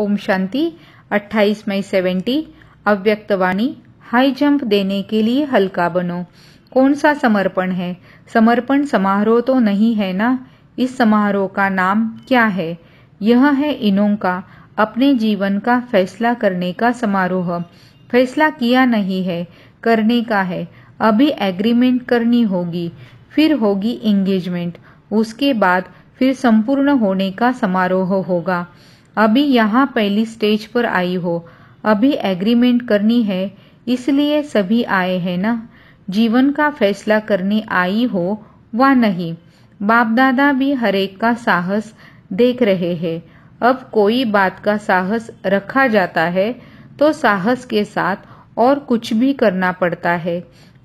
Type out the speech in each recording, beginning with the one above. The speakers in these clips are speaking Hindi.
ओम शांति 28 मई 70 अव्यक्तवाणी हाई जंप देने के लिए हल्का बनो कौन सा समर्पण है समर्पण समारोह तो नहीं है ना इस समारोह का नाम क्या है यह है इनों का अपने जीवन का फैसला करने का समारोह फैसला किया नहीं है करने का है अभी एग्रीमेंट करनी होगी फिर होगी एंगेजमेंट उसके बाद फिर संपूर्ण होने का समारोह होगा अभी यहाँ पहली स्टेज पर आई हो अभी एग्रीमेंट करनी है इसलिए सभी आए हैं ना जीवन का फैसला करने आई हो वा नहीं बाप दादा भी हरेक का साहस देख रहे हैं अब कोई बात का साहस रखा जाता है तो साहस के साथ और कुछ भी करना पड़ता है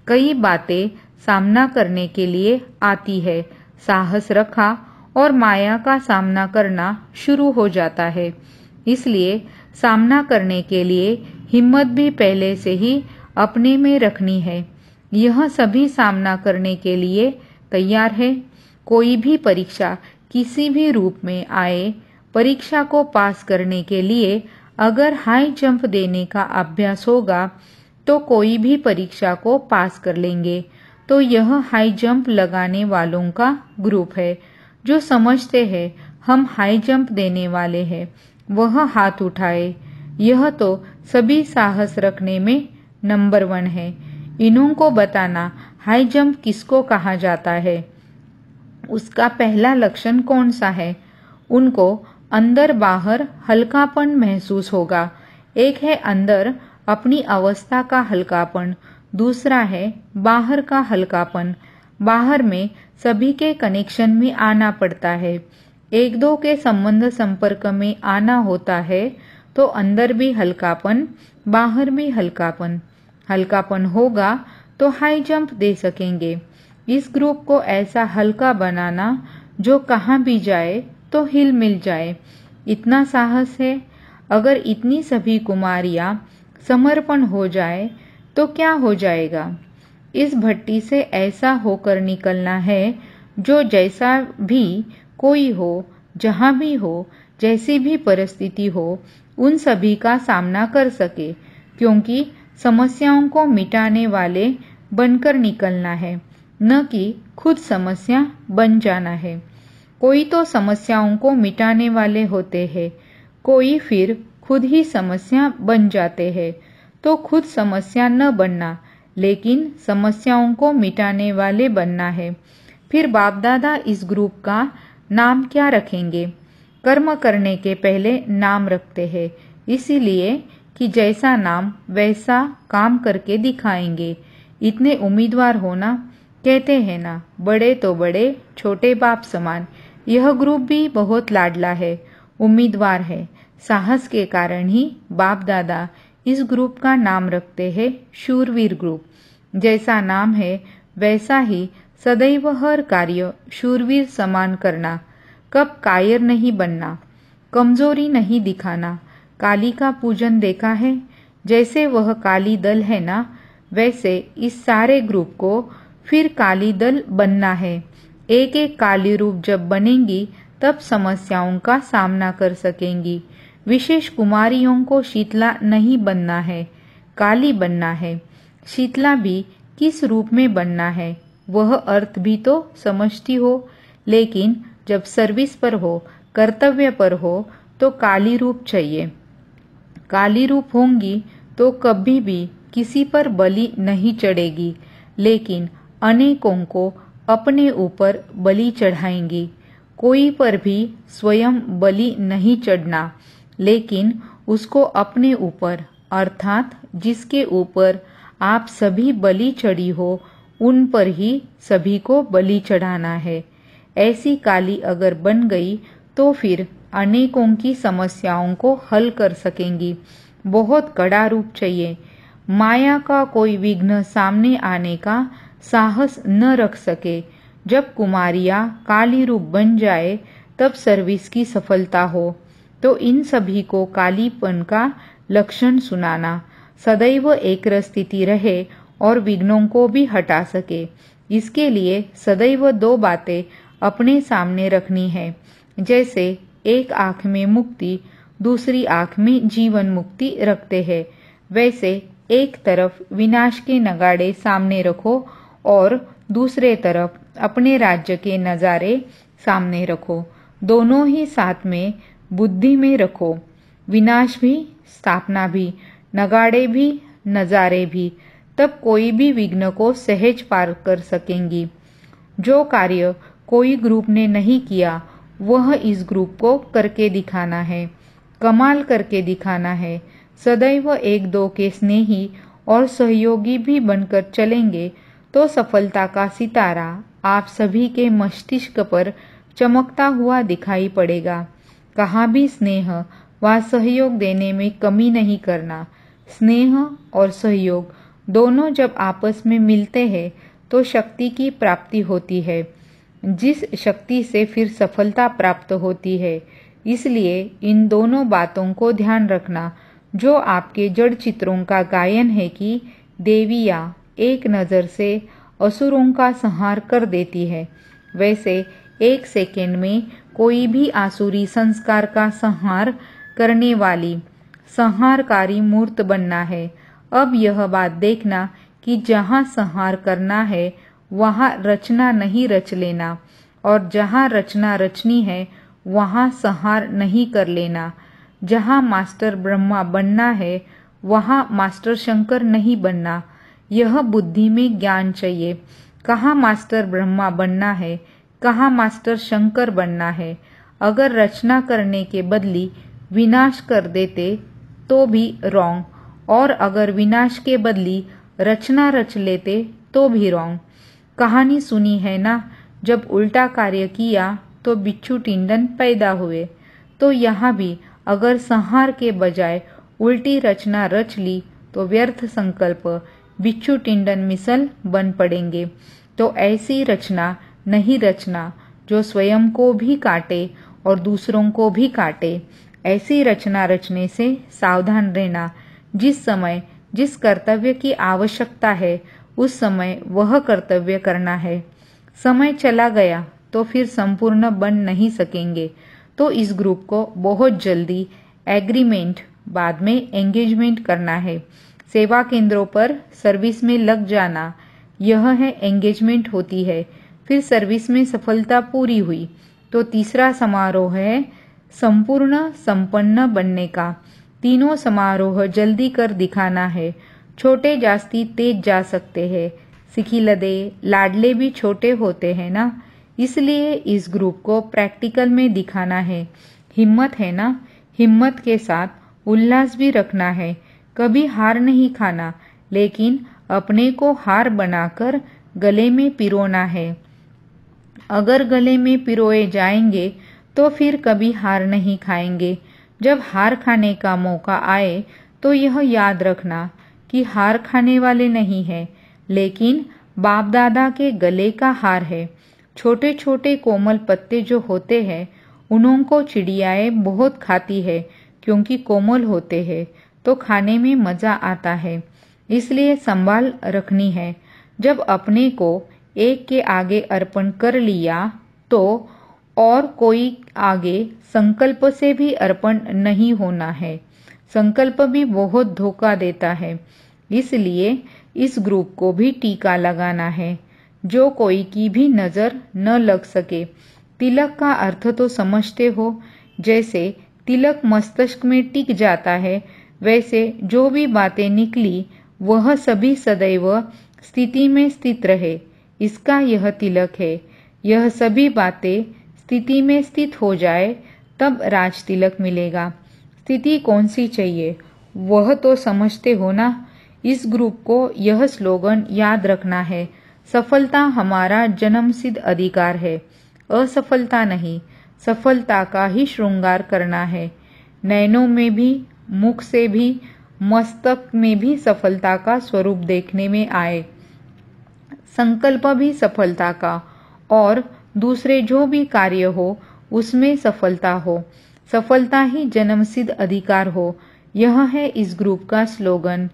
कई बातें सामना करने के लिए आती है साहस रखा और माया का सामना करना शुरू हो जाता है इसलिए सामना करने के लिए हिम्मत भी पहले से ही अपने में रखनी है यह सभी सामना करने के लिए तैयार है कोई भी परीक्षा किसी भी रूप में आए परीक्षा को पास करने के लिए अगर हाई जंप देने का अभ्यास होगा तो कोई भी परीक्षा को पास कर लेंगे तो यह हाई जंप लगाने वालों का ग्रुप है जो समझते हैं हम हाई जंप देने वाले हैं वह हाथ उठाए यह तो सभी साहस रखने में नंबर वन है इन्हों को बताना हाई जंप किसको कहा जाता है उसका पहला लक्षण कौन सा है उनको अंदर बाहर हल्कापन महसूस होगा एक है अंदर अपनी अवस्था का हल्कापन दूसरा है बाहर का हल्कापन बाहर में सभी के कनेक्शन में आना पड़ता है एक दो के संबंध संपर्क में आना होता है तो अंदर भी हल्कापन बाहर भी हल्कापन हल्कापन होगा तो हाई जंप दे सकेंगे इस ग्रुप को ऐसा हल्का बनाना जो कहा भी जाए तो हिल मिल जाए इतना साहस है अगर इतनी सभी कुमारियां समर्पण हो जाए तो क्या हो जाएगा इस भट्टी से ऐसा होकर निकलना है जो जैसा भी कोई हो जहाँ भी हो जैसी भी परिस्थिति हो उन सभी का सामना कर सके क्योंकि समस्याओं को मिटाने वाले बनकर निकलना है न कि खुद समस्या बन जाना है कोई तो समस्याओं को मिटाने वाले होते हैं कोई फिर खुद ही समस्या बन जाते हैं तो खुद समस्या न बनना लेकिन समस्याओं को मिटाने वाले बनना है फिर बाप दादा इस ग्रुप का नाम क्या रखेंगे कर्म करने के पहले नाम रखते हैं इसीलिए कि जैसा नाम वैसा काम करके दिखाएंगे इतने उम्मीदवार होना कहते हैं ना बड़े तो बड़े छोटे बाप समान यह ग्रुप भी बहुत लाडला है उम्मीदवार है साहस के कारण ही बाप दादा इस ग्रुप का नाम रखते हैं शूरवीर ग्रुप जैसा नाम है वैसा ही सदैव हर कार्य शूरवीर समान करना कब कायर नहीं बनना कमजोरी नहीं दिखाना काली का पूजन देखा है जैसे वह काली दल है ना वैसे इस सारे ग्रुप को फिर काली दल बनना है एक एक काली रूप जब बनेंगी तब समस्याओं का सामना कर सकेंगी विशेष कुमारियों को शीतला नहीं बनना है काली बनना है शीतला भी किस रूप में बनना है वह अर्थ भी तो समझती हो लेकिन जब सर्विस पर हो कर्तव्य पर हो तो काली रूप चाहिए काली रूप होंगी तो कभी भी किसी पर बलि नहीं चढ़ेगी लेकिन अनेकों को अपने ऊपर बलि चढ़ाएंगी कोई पर भी स्वयं बलि नहीं चढ़ना लेकिन उसको अपने ऊपर अर्थात जिसके ऊपर आप सभी बलि चढ़ी हो उन पर ही सभी को बलि चढ़ाना है ऐसी काली अगर बन गई तो फिर अनेकों की समस्याओं को हल कर सकेंगी बहुत कड़ा रूप चाहिए माया का कोई विघ्न सामने आने का साहस न रख सके जब कुमारिया काली रूप बन जाए तब सर्विस की सफलता हो तो इन सभी को कालीपन का लक्षण सुनाना सदैव एक स्थिति रहे और विघ्नों को भी हटा सके इसके लिए सदैव दो बातें अपने सामने रखनी है जैसे एक आंख में मुक्ति दूसरी आंख में जीवन मुक्ति रखते हैं वैसे एक तरफ विनाश के नगाड़े सामने रखो और दूसरे तरफ अपने राज्य के नज़ारे सामने रखो दोनों ही साथ में बुद्धि में रखो विनाश भी स्थापना भी नगाड़े भी नज़ारे भी तब कोई भी विघ्न को सहज पार कर सकेंगी जो कार्य कोई ग्रुप ने नहीं किया वह इस ग्रुप को करके दिखाना है कमाल करके दिखाना है सदैव एक दो के स्नेही और सहयोगी भी बनकर चलेंगे तो सफलता का सितारा आप सभी के मस्तिष्क पर चमकता हुआ दिखाई पड़ेगा कहाँ भी स्नेह व सहयोग देने में कमी नहीं करना स्नेह और सहयोग दोनों जब आपस में मिलते हैं तो शक्ति की प्राप्ति होती है जिस शक्ति से फिर सफलता प्राप्त होती है इसलिए इन दोनों बातों को ध्यान रखना जो आपके जड़ चित्रों का गायन है कि देवियाँ एक नज़र से असुरों का संहार कर देती है वैसे एक सेकेंड में कोई भी आसुरी संस्कार का संहार करने वाली संहारकारी मूर्त बनना है अब यह बात देखना कि जहाँ संहार करना है वहाँ रचना नहीं रच लेना और जहाँ रचना रचनी है वहाँ संहार नहीं कर लेना जहाँ मास्टर ब्रह्मा बनना है वहाँ मास्टर शंकर नहीं बनना यह बुद्धि में ज्ञान चाहिए कहाँ मास्टर ब्रह्मा बनना है कहाँ मास्टर शंकर बनना है अगर रचना करने के बदली विनाश कर देते तो भी रॉन्ग और अगर विनाश के बदली रचना रच लेते तो भी रॉन्ग कहानी सुनी है ना जब उल्टा कार्य किया तो बिच्छू टिंडन पैदा हुए तो यहाँ भी अगर संहार के बजाय उल्टी रचना रच ली तो व्यर्थ संकल्प बिच्छू टिंडन मिसल बन पड़ेंगे तो ऐसी रचना नहीं रचना जो स्वयं को भी काटे और दूसरों को भी काटे ऐसी रचना रचने से सावधान रहना जिस समय जिस कर्तव्य की आवश्यकता है उस समय वह कर्तव्य करना है समय चला गया तो फिर संपूर्ण बन नहीं सकेंगे तो इस ग्रुप को बहुत जल्दी एग्रीमेंट बाद में एंगेजमेंट करना है सेवा केंद्रों पर सर्विस में लग जाना यह है एंगेजमेंट होती है फिर सर्विस में सफलता पूरी हुई तो तीसरा समारोह है संपूर्ण संपन्न बनने का तीनों समारोह जल्दी कर दिखाना है छोटे जास्ती तेज जा सकते हैं सिखिलदे लाडले भी छोटे होते हैं ना इसलिए इस ग्रुप को प्रैक्टिकल में दिखाना है हिम्मत है ना हिम्मत के साथ उल्लास भी रखना है कभी हार नहीं खाना लेकिन अपने को हार बनाकर गले में पिरोना है अगर गले में पिरोए जाएंगे तो फिर कभी हार नहीं खाएंगे जब हार खाने का मौका आए तो यह याद रखना कि हार खाने वाले नहीं है लेकिन बाप दादा के गले का हार है छोटे छोटे कोमल पत्ते जो होते हैं उन्हों को चिड़ियाएं बहुत खाती है क्योंकि कोमल होते हैं तो खाने में मज़ा आता है इसलिए संभाल रखनी है जब अपने को एक के आगे अर्पण कर लिया तो और कोई आगे संकल्प से भी अर्पण नहीं होना है संकल्प भी बहुत धोखा देता है इसलिए इस ग्रुप को भी टीका लगाना है जो कोई की भी नज़र न लग सके तिलक का अर्थ तो समझते हो जैसे तिलक मस्तिष्क में टिक जाता है वैसे जो भी बातें निकली वह सभी सदैव स्थिति में स्थित रहे इसका यह तिलक है यह सभी बातें स्थिति में स्थित हो जाए तब राज तिलक मिलेगा स्थिति कौन सी चाहिए वह तो समझते हो ना इस ग्रुप को यह स्लोगन याद रखना है सफलता हमारा जन्मसिद्ध अधिकार है असफलता नहीं सफलता का ही श्रृंगार करना है नैनों में भी मुख से भी मस्तक में भी सफलता का स्वरूप देखने में आए संकल्प भी सफलता का और दूसरे जो भी कार्य हो उसमें सफलता हो सफलता ही जन्मसिद्ध अधिकार हो यह है इस ग्रुप का स्लोगन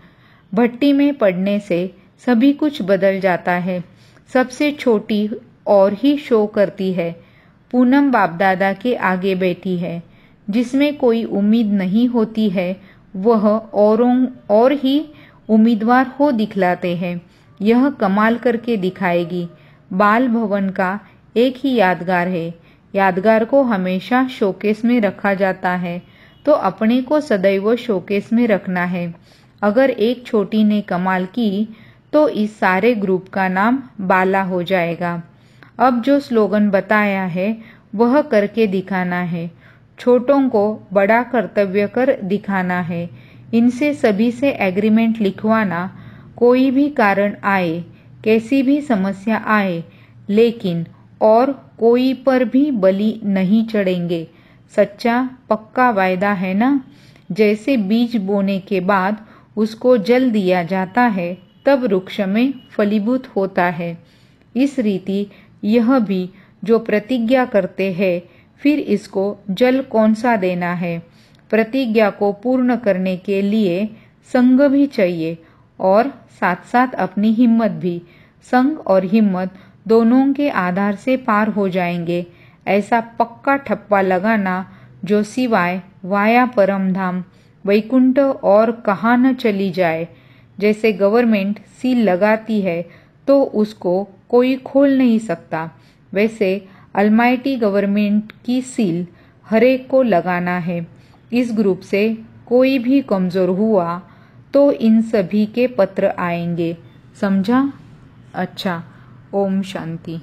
भट्टी में पढ़ने से सभी कुछ बदल जाता है सबसे छोटी और ही शो करती है पूनम बापदादा के आगे बैठी है जिसमें कोई उम्मीद नहीं होती है वह औरों और ही उम्मीदवार हो दिखलाते हैं यह कमाल करके दिखाएगी बाल भवन का एक ही यादगार है यादगार को हमेशा शोकेस में रखा जाता है तो अपने को सदैव शोकेस में रखना है अगर एक छोटी ने कमाल की तो इस सारे ग्रुप का नाम बाला हो जाएगा अब जो स्लोगन बताया है वह करके दिखाना है छोटों को बड़ा कर्तव्य कर दिखाना है इनसे सभी से एग्रीमेंट लिखवाना कोई भी कारण आए कैसी भी समस्या आए लेकिन और कोई पर भी बलि नहीं चढ़ेंगे सच्चा पक्का वायदा है ना जैसे बीज बोने के बाद उसको जल दिया जाता है तब वृक्ष में फलीभूत होता है इस रीति यह भी जो प्रतिज्ञा करते हैं फिर इसको जल कौन सा देना है प्रतिज्ञा को पूर्ण करने के लिए संग भी चाहिए और साथ साथ अपनी हिम्मत भी संग और हिम्मत दोनों के आधार से पार हो जाएंगे ऐसा पक्का ठप्पा लगाना जो सिवाय वाया परम धाम वैकुंठ और कहा न चली जाए जैसे गवर्नमेंट सील लगाती है तो उसको कोई खोल नहीं सकता वैसे अलमाइटी गवर्नमेंट की सील हरेक को लगाना है इस ग्रुप से कोई भी कमज़ोर हुआ तो इन सभी के पत्र आएंगे समझा अच्छा ओम शांति